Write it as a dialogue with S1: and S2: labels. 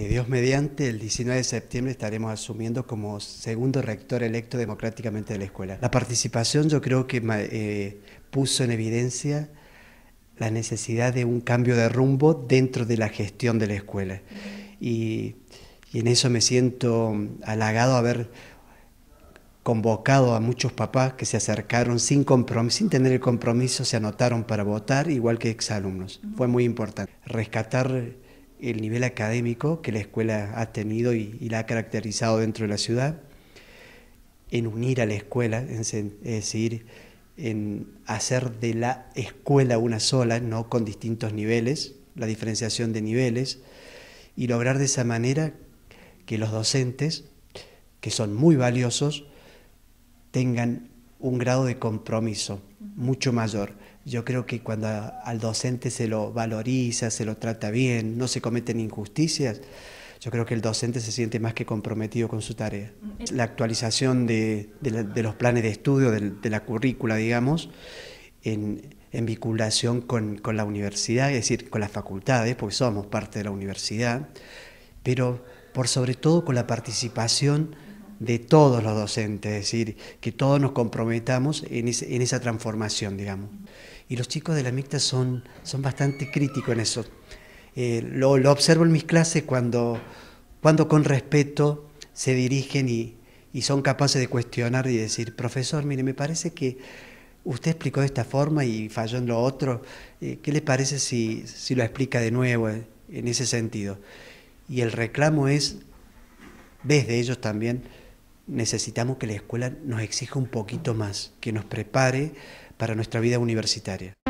S1: Eh, Dios mediante, el 19 de septiembre estaremos asumiendo como segundo rector electo democráticamente de la escuela. La participación yo creo que eh, puso en evidencia la necesidad de un cambio de rumbo dentro de la gestión de la escuela. Y, y en eso me siento halagado haber convocado a muchos papás que se acercaron sin compromiso, sin tener el compromiso, se anotaron para votar, igual que exalumnos. Fue muy importante. Rescatar el nivel académico que la escuela ha tenido y, la ha caracterizado dentro de la ciudad, en unir a la escuela, es decir, en hacer de la escuela una sola, no con distintos niveles, la diferenciación de niveles, y lograr de esa manera que los docentes, que son muy valiosos, tengan un grado de compromiso mucho mayor. Yo creo que cuando al docente se lo valoriza, se lo trata bien, no se cometen injusticias, yo creo que el docente se siente más que comprometido con su tarea. Mm, la actualización de, los planes de estudio, de, la currícula, digamos, en, vinculación con, con, la universidad, es decir, con las facultades, porque somos parte de la universidad, pero por sobre todo con la participación de todos los docentes, es decir, que todos nos comprometamos en, esa transformación, digamos. Y los chicos de la mixta son, bastante críticos en eso. Eh, lo, observo en mis clases cuando, cuando con respeto se dirigen y, son capaces de cuestionar y decir, profesor, mire, me parece que usted explicó de esta forma y falló en lo otro, eh, ¿qué le parece si, lo explica de nuevo eh, en ese sentido? Y el reclamo es, desde ellos también, necesitamos que la escuela nos exija un poquito más, que nos prepare para nuestra vida universitaria.